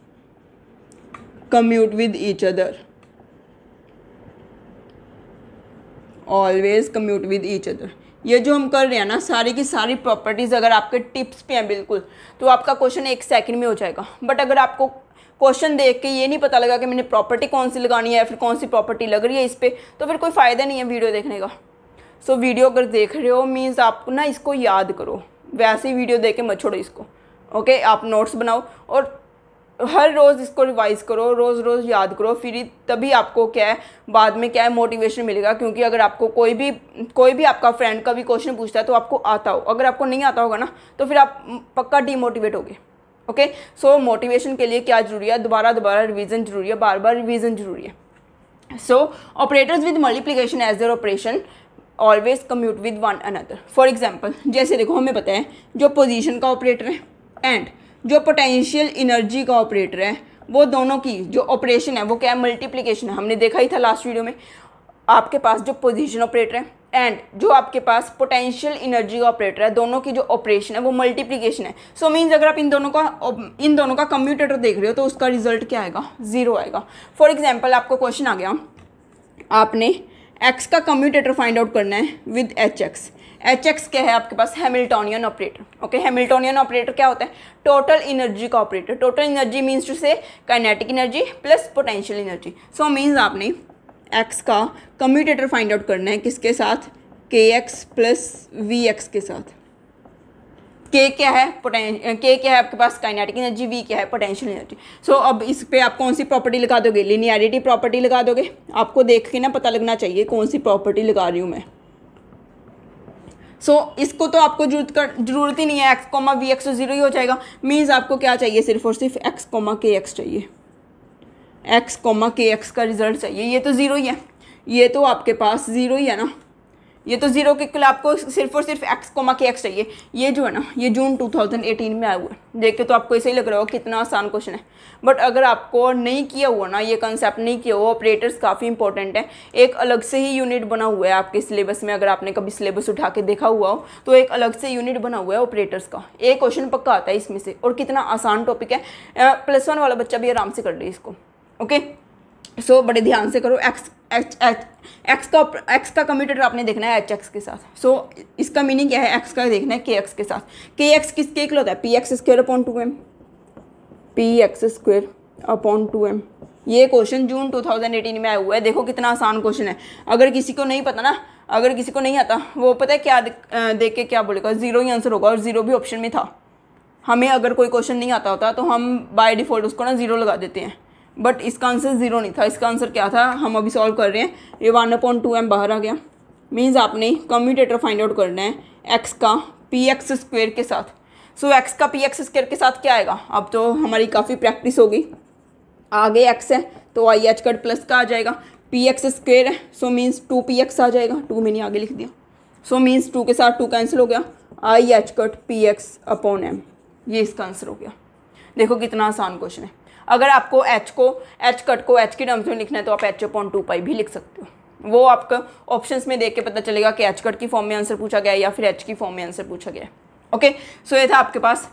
commute with each other always commute with each other ये जो हम कर रहे हैं ना सारी की सारी प्रॉपर्टीज़ अगर आपके टिप्स पे हैं बिल्कुल तो आपका क्वेश्चन एक सेकंड में हो जाएगा बट अगर आपको क्वेश्चन देख के ये नहीं पता लगा कि मैंने प्रॉपर्टी कौन सी लगानी है फिर कौन सी प्रॉपर्टी लग रही है इस पर तो फिर कोई फ़ायदा नहीं है वीडियो देखने का सो so, वीडियो अगर देख रहे हो मीन्स आप ना इसको याद करो वैसे ही वीडियो देख के मत छोड़ो इसको ओके okay? आप नोट्स बनाओ और हर रोज़ इसको रिवाइज करो रोज़ रोज़ याद करो फिर तभी आपको क्या है बाद में क्या है मोटिवेशन मिलेगा क्योंकि अगर आपको कोई भी कोई भी आपका फ्रेंड का भी क्वेश्चन पूछता है तो आपको आता हो अगर आपको नहीं आता होगा ना तो फिर आप पक्का डीमोटिवेट होगे ओके सो मोटिवेशन के लिए क्या जरूरी है दोबारा दोबारा रिवीजन जरूरी है बार बार रिवीजन जरूरी है so operators with multiplication as their operation always commute with one another for example जैसे देखो हमें पता है जो पोजिशन का ऑपरेटर है एंड जो पोटेंशियल इनर्जी का ऑपरेटर है वो दोनों की जो ऑपरेशन है वो क्या है मल्टीप्लीकेशन है हमने देखा ही था लास्ट वीडियो में आपके पास जो पोजिशन ऑपरेटर है एंड जो आपके पास पोटेंशियल इनर्जी ऑपरेटर है दोनों की जो ऑपरेशन है वो मल्टीप्लीकेशन है सो so मीन्स अगर आप इन दोनों का इन दोनों का कम्यूटेटर देख रहे हो तो उसका रिजल्ट क्या आएगा जीरो आएगा फॉर एग्जाम्पल आपको क्वेश्चन आ गया आपने एक्स का कम्यूटेटर फाइंड आउट करना है with h x h x क्या है आपके पास Hamiltonian operator okay Hamiltonian operator क्या होता है टोटल इनर्जी का operator total energy means to से kinetic energy plus potential energy so means आपने एक्स का कम्यूटेटर फाइंड आउट करना है किसके साथ के एक्स प्लस वी एक्स के साथ के क्या है पोटें के क्या है आपके पास काइनेटिक एनर्जी वी क्या है पोटेंशियल एनर्जी सो अब इस पे आप कौन सी प्रॉपर्टी लगा दोगे लिनियरिटी प्रॉपर्टी लगा दोगे आपको देख के ना पता लगना चाहिए कौन सी प्रॉपर्टी लगा रही हूँ मैं सो so, इसको तो आपको जरूरत कर जरूरत ही नहीं है एक्स कोमा वी एक्स तो जीरो ही हो जाएगा मीन्स आपको क्या चाहिए सिर्फ और सिर्फ एक्स कोमा के एक्स चाहिए एक्स कॉमा के एक्स का रिज़ल्ट चाहिए ये तो ज़ीरो ही है ये तो आपके पास ज़ीरो ही है ना ये तो ज़ीरो के कल आपको सिर्फ और सिर्फ एक्स कोमा के एक्स चाहिए ये जो है ना ये जून 2018 में आया हुआ है देख के तो आपको ऐसे ही लग रहा होगा कितना आसान क्वेश्चन है बट अगर आपको नहीं किया हुआ ना ये कंसेप्ट नहीं किया हुआ ऑपरेटर्स काफ़ी इंपॉर्टेंट है एक अलग से ही यूनिट बना हुआ है आपके सिलेबस में अगर आपने कभी सिलेबस उठा के देखा हुआ हो तो एक अलग से यूनिट बना हुआ है ऑपरेटर्स का एक क्वेश्चन पक्का आता है इसमें से और कितना आसान टॉपिक है प्लस वन वाला बच्चा भी आराम से कर रही है इसको ओके सो बड़े ध्यान से करो एक्स एच एच एक्स का एक्स का कम्यूटेटर आपने देखना है एच एक्स के साथ सो so, इसका मीनिंग क्या है एक्स का देखना है के एक्स के साथ के एक्स किसके एक होता है P x square upon two m p x square upon two m ये क्वेश्चन जून 2018 में आया हुआ है देखो कितना आसान क्वेश्चन है अगर किसी को नहीं पता ना अगर किसी को नहीं आता वो पता है क्या देख के क्या बोलेगा जीरो ही आंसर होगा और जीरो भी ऑप्शन में था हमें अगर कोई क्वेश्चन नहीं आता होता तो हम बाय डिफ़ॉल्ट उसको ना जीरो लगा देते हैं बट इसका आंसर ज़ीरो नहीं था इसका आंसर क्या था हम अभी सॉल्व कर रहे हैं ये वन अपॉइंट टू एम बाहर आ गया मीन्स आपने कम्यूटेटर फाइंड आउट करना है एक्स का पी एक्स स्क्वेयर के साथ सो so, एक्स का पी एक्स स्क्वेयर के साथ क्या आएगा अब तो हमारी काफ़ी प्रैक्टिस होगी आगे एक्स है तो आई एच कट प्लस का आ जाएगा पी एक्स स्क्वेयर है so means two P x आ जाएगा टू मैंने आगे लिख दिया सो मीन्स टू के साथ टू कैंसिल हो गया i H cut p x upon m ये इसका आंसर हो गया देखो कितना आसान क्वेश्चन है अगर आपको एच को एच कट को एच की टर्म्स में लिखना है तो आप एच अपॉन टू पाई भी लिख सकते हो वो आपका ऑप्शन में देख के पता चलेगा कि एच कट की फॉर्म में आंसर पूछा गया या फिर एच की फॉर्म में आंसर पूछा गया ओके सो ये था आपके पास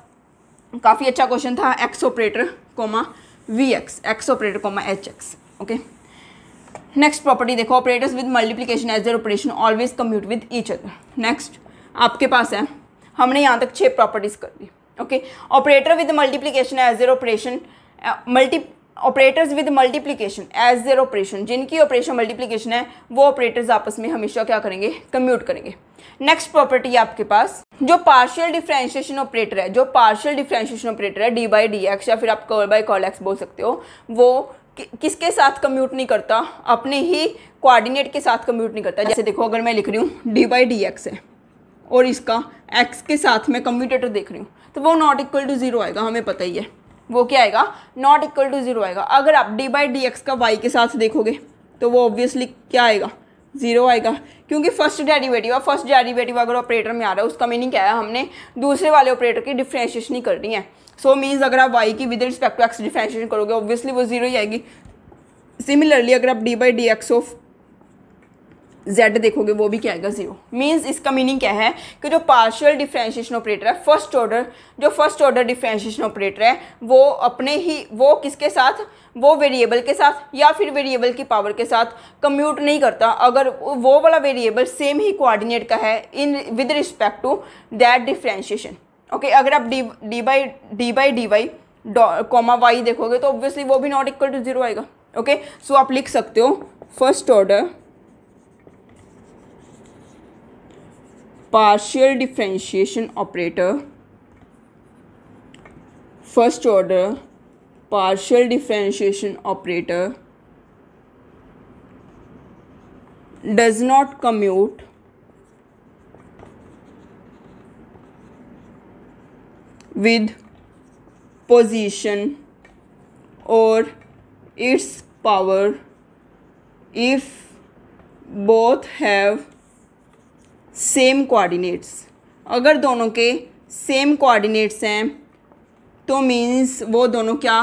काफ़ी अच्छा क्वेश्चन था x operator comma v x x operator comma h x okay next property देखो operators with multiplication as their operation always commute with each other next आपके पास है हमने यहाँ तक छः प्रॉपर्टीज़ कर दी okay operator with multiplication as their operation multi operators with multiplication as their operation जिनकी ऑपरेशन मल्टीप्लीकेशन है वो ऑपरेटर्स आपस में हमेशा क्या करेंगे कम्यूट करेंगे नेक्स्ट प्रॉपर्टी आपके पास जो पार्शियल डिफ्रेंशिएशन ऑपरेटर है जो पार्शियल डिफ्रेंशिएशन ऑपरेटर है डी बाई डी एक्स या फिर आप कॉल बाई कॉल एक्स बोल सकते हो वो कि, किसके साथ कम्यूट नहीं करता अपने ही कोऑर्डिनेट के साथ कम्यूट नहीं करता जैसे देखो अगर मैं लिख रही हूँ डी बाई डी एक्स है और इसका एक्स के साथ मैं कम्यूटेटर देख रही हूँ तो वो नॉट इक्वल टू जीरो आएगा हमें पता ही है वो क्या आएगा नॉट इक्वल टू जीरो आएगा अगर आप डी बाई डी एक्स का वाई के साथ देखोगे तो वो ऑब्वियसली क्या आएगा जीरो आएगा क्योंकि फर्स्ट डेरिवेटिव और फर्स्ट डेरिवेटिव अगर ऑपरेटर में आ रहा है उसका मीनिंग क्या है हमने दूसरे वाले ऑपरेटर की डिफ्रेंशिएशन ही करनी है सो so, मीन्स अगर आप वाई की with respect to x differentiation करोगे ऑब्वियसली वो जीरो ही आएगी सिमिलरली अगर आप d by D x of z देखोगे वो भी क्या आएगा जीरो मीन्स इसका मीनिंग क्या है कि जो पार्शियल डिफ्रेंशिएशन ऑपरेटर है फर्स्ट ऑर्डर जो फर्स्ट ऑर्डर डिफ्रेंशिएशन ऑपरेटर है वो अपने ही वो किसके साथ वो वेरिएबल के साथ या फिर वेरिएबल की पावर के साथ कम्यूट नहीं करता अगर वो वाला वेरिएबल सेम ही कोऑर्डिनेट का है in with respect to that differentiation okay अगर आप d d by d by d y comma y देखोगे तो ऑब्वियसली वो भी not equal to zero okay okay okay? So so, आप लिख सकते हो first order partial differentiation operator first order partial differentiation operator does not commute with position or its power if both have same coordinates अगर दोनों के same coordinates हैं तो means वो दोनों क्या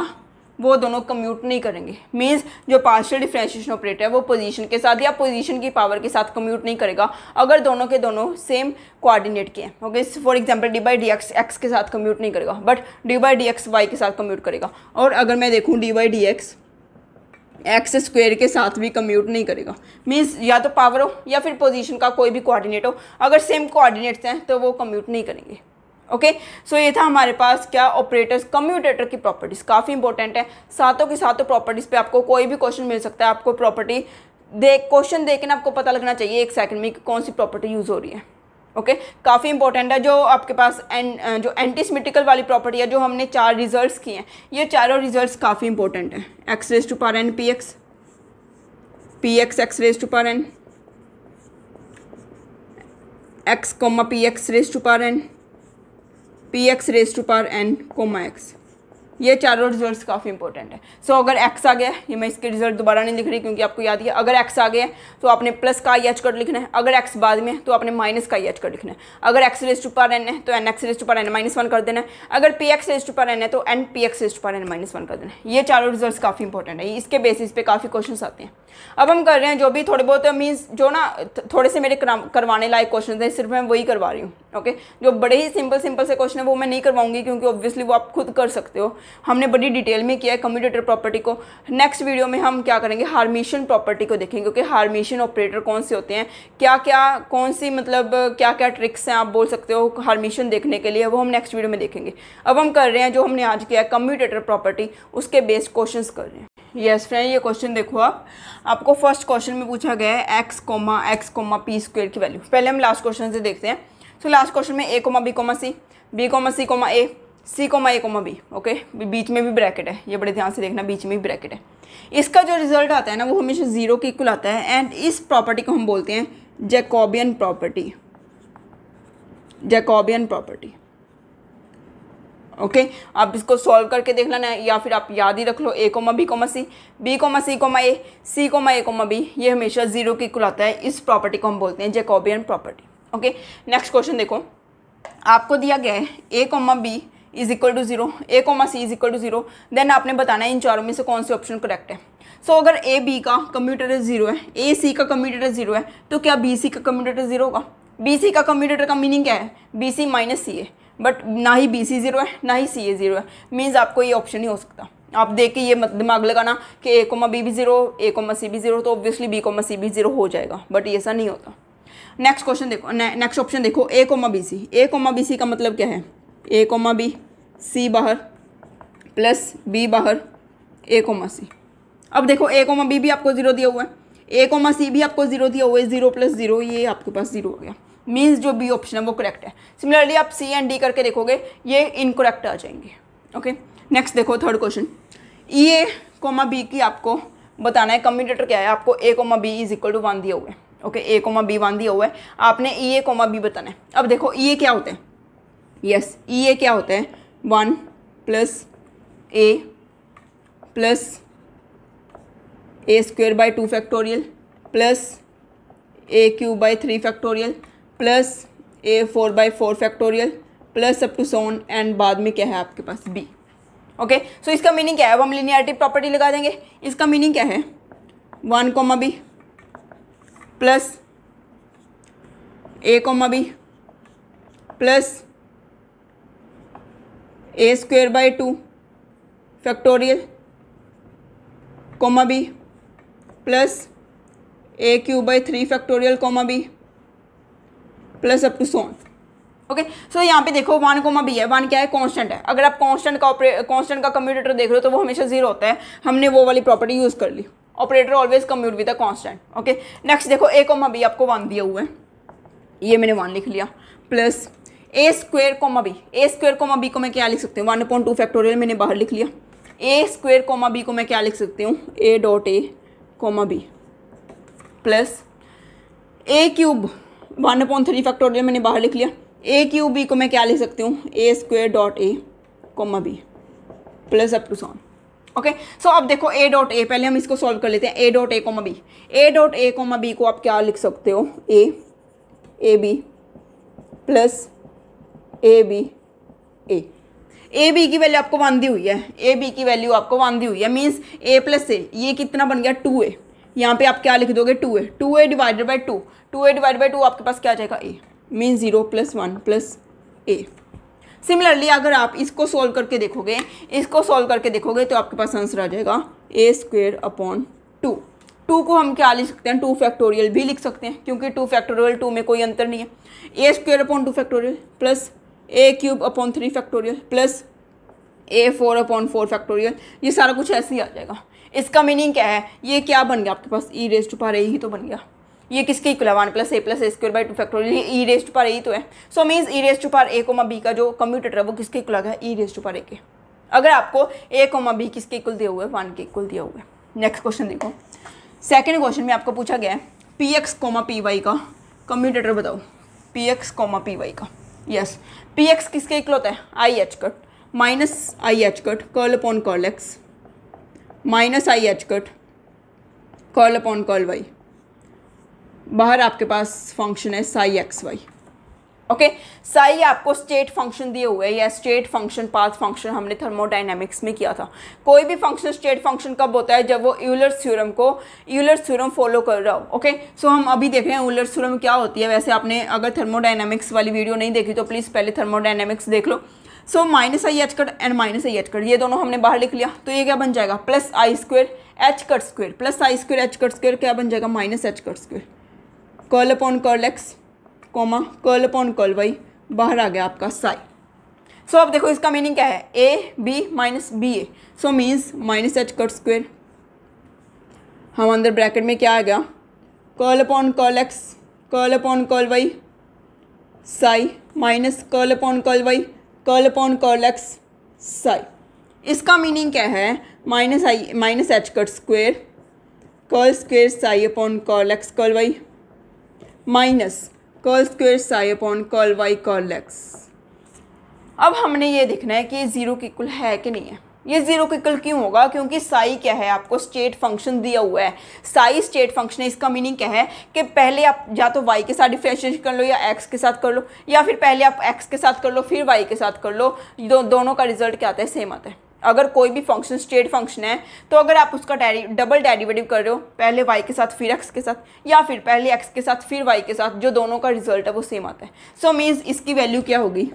वो दोनों कम्यूट नहीं करेंगे मीन्स जो पार्शियल डिफ्रेंशिएशन ऑपरेटर है वो पोजीशन के साथ या पोजीशन की पावर के साथ कम्यूट नहीं करेगा अगर दोनों के दोनों सेम कोऑर्डिनेट के हैं okay for example D by D x x के साथ कम्यूट नहीं करेगा but D by D X Y के साथ कम्यूट करेगा और अगर मैं देखूँ D by D x x square के साथ भी कम्यूट नहीं करेगा मीन्स या तो पावर हो या फिर पोजिशन का कोई भी कोऑर्डिनेट हो अगर सेम कोऑर्डिनेट्स हैं तो वो कम्यूट नहीं करेंगे ओके okay? सो so, ये था हमारे पास क्या ऑपरेटर्स कम्यूटेटर की प्रॉपर्टीज़ काफ़ी इंपॉर्टेंट है सातों की सातों प्रॉपर्टीज़ पे आपको कोई भी क्वेश्चन मिल सकता है आपको प्रॉपर्टी दे क्वेश्चन देखने आपको पता लगना चाहिए एक सेकंड में कौन सी प्रॉपर्टी यूज़ हो रही है ओके काफ़ी इंपॉर्टेंट है जो आपके पास एन जो एंटीसमेटिकल वाली प्रॉपर्टी है जो हमने चार रिजल्ट्स किए हैं ये चारों रिजल्ट्स काफ़ी इंपॉर्टेंट हैं X raise to power N P x P x x raise to power N X comma P x raise to power N P x raise to power N comma X ये चारों results काफ़ी important है so so, अगर x आ गया ये मैं इसके रिजल्ट दोबारा नहीं लिख रही क्योंकि आपको याद है अगर एक्स आ गया तो आपने प्लस का आई एच कर लिखना है अगर एक्स बाद में तो आपने माइनस का आई एच कर लिखना है अगर X raised to power N है तो N x raised to power N minus one कर देना है अगर P x raised to power N है तो N P x raise to power N minus one कर देना है ये चारों रिजल्ट काफ़ी इंपॉर्टेंट है इसके बेसिस पे काफ़ी क्वेश्चन आते हैं अब हम कर रहे हैं जो भी थोड़े बहुत मीन्स जो ना थोड़े से मेरे करवाने लायक क्वेश्चन हैं सिर्फ मैं वही करवा रही हूँ ओके जो बड़े ही सिंपल सिंपल से क्वेश्चन है वो मैं नहीं करवाऊंगी क्योंकि ऑब्वियसली वो आप खुद कर सकते हो हमने बड़ी डिटेल में किया है कम्यूटेटर प्रॉपर्टी को नेक्स्ट वीडियो में हम क्या करेंगे हार्मिशन प्रॉपर्टी को देखेंगे क्योंकि हार्मिशन ऑपरेटर कौन से होते हैं क्या क्या कौन सी मतलब क्या क्या ट्रिक्स हैं आप बोल सकते हो हार्मिशन देखने के लिए वो हम नेक्स्ट वीडियो में देखेंगे अब हम कर रहे हैं जो हमने आज किया है कम्यूटेटर प्रॉपर्टी उसके बेस्ड क्वेश्चन कर रहे हैं यस फ्रेंड ये क्वेश्चन देखो आप आपको फर्स्ट क्वेश्चन में पूछा गया है x comma x comma P square की वैल्यू पहले हम लास्ट क्वेश्चन से देखते हैं सो लास्ट क्वेश्चन में A comma B comma C B comma C comma A C comma A comma B okay बीच में भी ब्रैकेट है ये बड़े ध्यान से देखना बीच में भी ब्रैकेट है इसका जो रिजल्ट आता है ना वो हमेशा ज़ीरो के इक्वल आता है एंड इस प्रॉपर्टी को हम बोलते हैं Jacobian property Jacobian property okay आप इसको सॉल्व करके देख लेना या फिर आप याद ही रख लो A comma B comma C B comma C comma A C comma A comma B ये हमेशा जीरो के इक्वल आता है इस प्रॉपर्टी को हम बोलते हैं Jacobian property okay next question देखो आपको दिया गया है A comma B is equal to zero A comma C is equal to zero then आपने बताना है इन चारों में से कौन से ऑप्शन करेक्ट है सो so, अगर ए बी का कम्यूटेटर जीरो है ए सी का कम्यूटेटर जीरो है तो क्या बी सी का कम्यूटेटर जीरो होगा बी सी का कम्यूटेटर का मीनिंग क्या है B C minus C A but ना ही बी सी जीरो है ना ही सी ए जीरो है मीन्स आपको ये ऑप्शन नहीं हो सकता आप देख के ये दिमाग लगाना कि ए कोमा बी भी जीरो ए कोमा सी भी जीरो तो ऑब्वियसली बी कोमा सी भी जीरो हो जाएगा बट ऐसा नहीं होता नेक्स्ट क्वेश्चन देखो नेक्स्ट ऑप्शन देखो A comma B C A comma B C का मतलब क्या है ए कोमा बी सी बाहर प्लस बी बाहर ए कोमा सी अब देखो ए कोमा बी भी आपको ज़ीरो दिया हुआ है ए कोमा सी भी आपको ज़ीरो दिया हुआ है ज़ीरो प्लस ज़ीरो ये आपके पास ज़ीरो हो गया मीन्स जो बी ऑप्शन है वो करेक्ट है सिमिलरली आप सी एंड डी करके देखोगे ये इनकोरेक्ट आ जाएंगे ओके नेक्स्ट देखो third question E A comma B की आपको बताना है कम्यूटेटर क्या है आपको A comma B is equal to one दिया हुआ है okay A comma B one दिया हुआ है आपने ई ए कोमा बी बताना है अब देखो ई e ए क्या होते हैं यस ई ए क्या होता है one plus A plus A square by two factorial plus A cube by three factorial plus A four by four factorial plus up to so on and बाद में क्या है आपके पास बी ओके सो इसका मीनिंग क्या है अब हम लिनियरिटी प्रॉपर्टी लगा देंगे इसका मीनिंग क्या है one comma B plus A comma B plus A square by two factorial comma B plus A cube by three factorial comma B plus up to so on okay so यहाँ पे देखो one comma B है one क्या है constant है अगर आप constant का कांस्टेंट का कम्यूटेटर देख रहे हो तो वो हमेशा जीरो होता है हमने वो वाली प्रॉपर्टी यूज़ कर ली operator always commute with a constant okay next देखो ए कोमा बी आपको वन दिया हुआ है ये मैंने वन लिख लिया plus A square comma B A square comma B को मैं क्या लिख सकती हूँ वन पॉइंट टू फैक्टोरियल मैंने बाहर लिख लिया ए स्क्वेयर कोमा बी को मैं क्या लिख सकती हूँ A dot A comma B plus A cube one point three factorial मैंने बाहर लिख लिया ए क्यूब बी को मैं क्या लिख सकती हूँ A square dot A comma B plus up to so on okay so अब देखो ए डॉट ए पहले हम इसको सॉल्व कर लेते हैं A dot A comma B A dot A comma B को आप क्या लिख सकते हो A A B plus A B A A B की वैल्यू आपको बांधी हुई है ए बी की वैल्यू आपको बांधी हुई है मीन्स ए प्लस ए ये कितना बन गया टू ए यहाँ पे आप क्या लिख दोगे two A two A divided by two two A divide by two आपके पास क्या आ जाएगा A means zero plus one plus A similarly अगर आप इसको सोल्व करके देखोगे इसको सोल्व करके देखोगे तो आपके पास आंसर आ जाएगा A square upon two two को हम क्या लिख सकते हैं टू फैक्टोरियल भी लिख सकते हैं क्योंकि टू फैक्टोरियल टू में कोई अंतर नहीं है A square upon two factorial plus A cube upon three factorial plus A four upon four factorial ये सारा कुछ ऐसे ही आ जाएगा इसका मीनिंग क्या है ये क्या बन गया आपके पास ई टू पर ए ही तो बन गया ये किसके इक्वल है one plus A plus A square by two factorial E raise to power A तो है so means E raise to power A comma B का जो कम्यूटेटर है वो किसके इक्वल है ई रेस टू पार ए के अगर आपको ए कोमा बी किसके इक्वल दिया हुआ है वन के इक्वल दिया हुआ है नेक्स्ट क्वेश्चन देखो सेकेंड क्वेश्चन में आपको पूछा गया है P x comma P Y का कम्यूटेटर बताओ P x comma P Y का यस पी एक्स किसके इकलौता है I H cut minus I H cut curl upon curl X minus I H cut curl upon curl Y बाहर आपके पास function है psi X Y okay psi आपको state function दिए हुए या स्टेट फंक्शन पाथ फंक्शन हमने thermodynamics में किया था कोई भी फंक्शन स्टेट फंक्शन कब होता है जब वो यूलर थ्योरम को यूलर थ्योरम फॉलो कर रहा हो ओके सो हम अभी देख रहे हैं यूलर थ्योरम क्या होती है वैसे आपने अगर थर्मोडाइनमिक्स वाली वीडियो नहीं देखी तो प्लीज़ पहले थर्मोडाइनमिक्स देख लो so minus I H cut and minus I H cut ये दोनों हमने बाहर लिख लिया तो ये क्या बन जाएगा plus I square H cut square plus I square H cut square क्या बन जाएगा minus H cut square curl upon curl x comma curl upon curl Y बाहर आ गया आपका साई सो so, अब देखो इसका मीनिंग क्या है A B minus B A so means minus H cut square हम अंदर ब्रैकेट में क्या आ गया curl upon curl x curl upon curl Y psi minus curl upon curl Y curl upon curl X psi इसका meaning क्या है minus I minus H cut square curl square psi upon curl x curl Y minus curl square psi upon curl Y curl X अब हमने ये देखना है कि ये ज़ीरो के इक्वल है कि नहीं है ये जीरो के इक्वल क्यों होगा क्योंकि साई क्या है आपको स्टेट फंक्शन दिया हुआ है साई स्टेट फंक्शन है इसका मीनिंग क्या है कि पहले आप या तो वाई के साथ डिफ्रेंशिएशन कर लो या एक्स के साथ कर लो या फिर पहले आप एक्स के साथ कर लो फिर वाई के साथ कर लो दो, दोनों का रिजल्ट क्या आता है सेम आता है अगर कोई भी फंक्शन स्टेट फंक्शन है तो अगर आप उसका डेरी डबल डेरिवेटिव कर रहे हो पहले वाई के साथ फिर एक्स के साथ या फिर पहले एक्स के साथ फिर वाई के साथ जो दोनों का रिजल्ट है वो सेम आता है सो so, मीन्स इसकी वैल्यू क्या होगी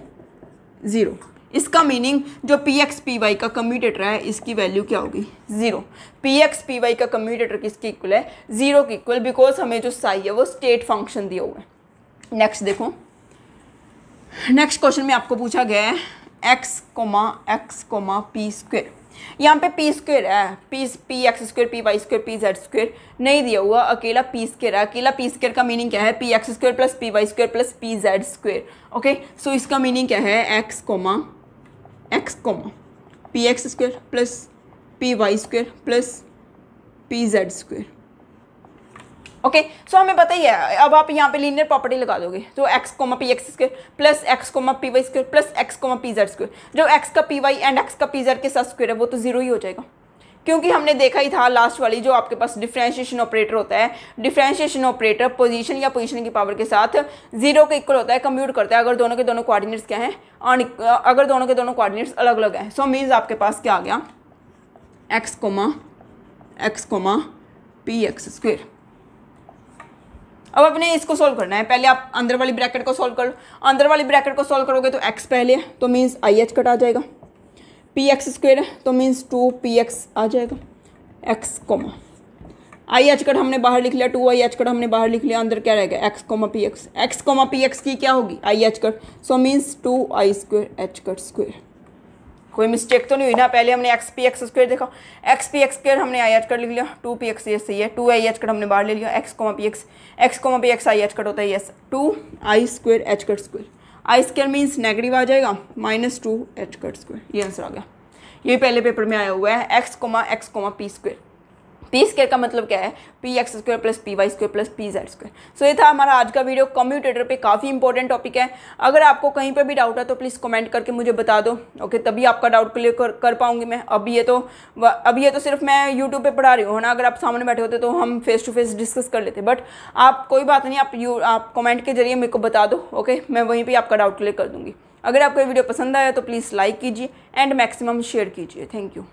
ज़ीरो इसका मीनिंग जो पी एक्स पी वाई का कम्यूटेटर है इसकी वैल्यू क्या होगी zero P x P Y का कम्यूटेटर किसके इक्वल है जीरो के इक्वल बिकॉज हमें जो साई है वो स्टेट फंक्शन दिया हुआ है नेक्स्ट देखो नेक्स्ट क्वेश्चन में आपको पूछा गया है x comma x comma P square यहाँ पे पी स्क्र है P P x square P Y square P Z square नहीं दिया हुआ अकेला पी स्क्र है अकेला पी स्क्र का मीनिंग क्या है P x square plus P Y square plus P Z square okay so इसका मीनिंग क्या है x comma x comma P x square plus P Y square plus P Z square okay so हमें पता ही है अब आप यहाँ पे लीनियर प्रॉपर्टी लगा दोगे तो X comma P x square plus X comma P Y square plus X comma P Z square जो एक्स का पी वाई एंड एक्स का पी जेड के साथ स्क्र है वो तो जीरो ही हो जाएगा क्योंकि हमने देखा ही था लास्ट वाली जो आपके पास डिफ्रेंशिएशन ऑपरेटर होता है डिफ्रेंशिएशन ऑपरेटर पोजीशन या पोजीशन की पावर के साथ जीरो के इक्वल होता है कंप्यूट करता है अगर दोनों के दोनों कोऑर्डिनेट्स क्या हैं अगर दोनों के दोनों कोऑर्डिनेट्स अलग अलग हैं सो मीन्स आपके पास क्या आ गया X comma x comma P x square अब अपने इसको सोल्व करना है पहले आप अंदर वाली ब्रैकेट को सॉल्व कर लो अंदर वाली ब्रैकेट को सॉल्व करोगे तो एक्स पहले है तो मीन्स आई एच कट आ जाएगा पी एक्स स्क्वेयर है तो मीन्स टू पी एक्स आ जाएगा X comma I H cut हमने बाहर लिख लिया टू आई एच कट हमने बाहर लिख लिया अंदर क्या रहेगा X comma P x x comma P X की क्या होगी I H cut so means two I square H cut square कोई मिस्टेक तो नहीं हुई ना पहले हमने एक्स पी एक्स स्क्र देखा एक्स पी एक्स स्क्र हमने आई एच कर लिख लिया टू पी एक्स ये सही है टू आई एच कट हमने बाहर ले लिया x comma P x x comma P x i H cut होता है yes two I square H cut square i square means negative आ जाएगा minus two h cut square ये answer आ गया ये पहले पेपर में आया हुआ है x comma x comma P square p square का मतलब क्या है P x square plus P Y square plus P Z square सो ये था हमारा आज का वीडियो कम्यूटेटर पे काफ़ी इंपॉर्टेंट टॉपिक है अगर आपको कहीं पर भी डाउट है तो प्लीज़ कमेंट करके मुझे बता दो ओके तभी आपका डाउट क्लियर कर, कर पाऊंगी मैं अभी ये तो अभी ये तो सिर्फ मैं यूट्यूब पर पढ़ा रही हूँ ना अगर आप सामने बैठे होते तो हम फेस टू फेस डिस्कस कर लेते बट आप कोई बात नहीं आप यू आप कमेंट के जरिए मेरे को बता दो ओके मैं वहीं पर आपका डाउट क्लियर कर दूँगी अगर आपको ये वीडियो पसंद आया तो प्लीज़ लाइक कीजिए एंड मैक्सिमम शेयर कीजिए थैंक यू